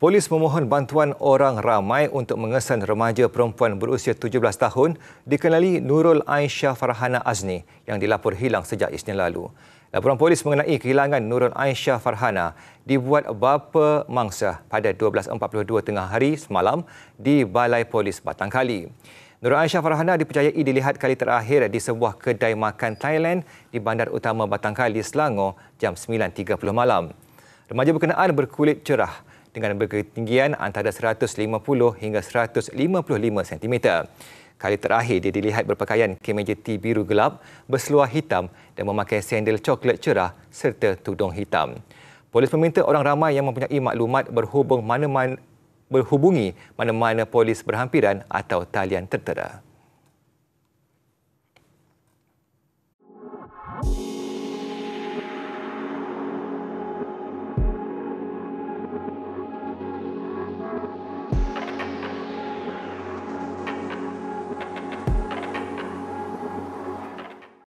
Polis memohon bantuan orang ramai untuk mengesan remaja perempuan berusia 17 tahun dikenali Nurul Aisyah Farhana Azni yang dilaporkan hilang sejak Isnin lalu. Laporan polis mengenai kehilangan Nurul Aisyah Farhana dibuat bapa mangsa pada 12.42 tengah hari semalam di Balai Polis Batang Kali. Nurul Aisyah Farhana dipercayai dilihat kali terakhir di sebuah kedai makan Thailand di Bandar Utama Batang Kali, Selangor jam 9.30 malam. Remaja berkenaan berkulit cerah dengan berketinggian antara 150 hingga 155 cm. Kali terakhir dia dilihat berpakaian kemeja T biru gelap, berseluar hitam dan memakai sandal coklat cerah serta tudung hitam. Polis meminta orang ramai yang mempunyai maklumat berhubung mana-mana berhubungi mana-mana polis berhampiran atau talian tertera.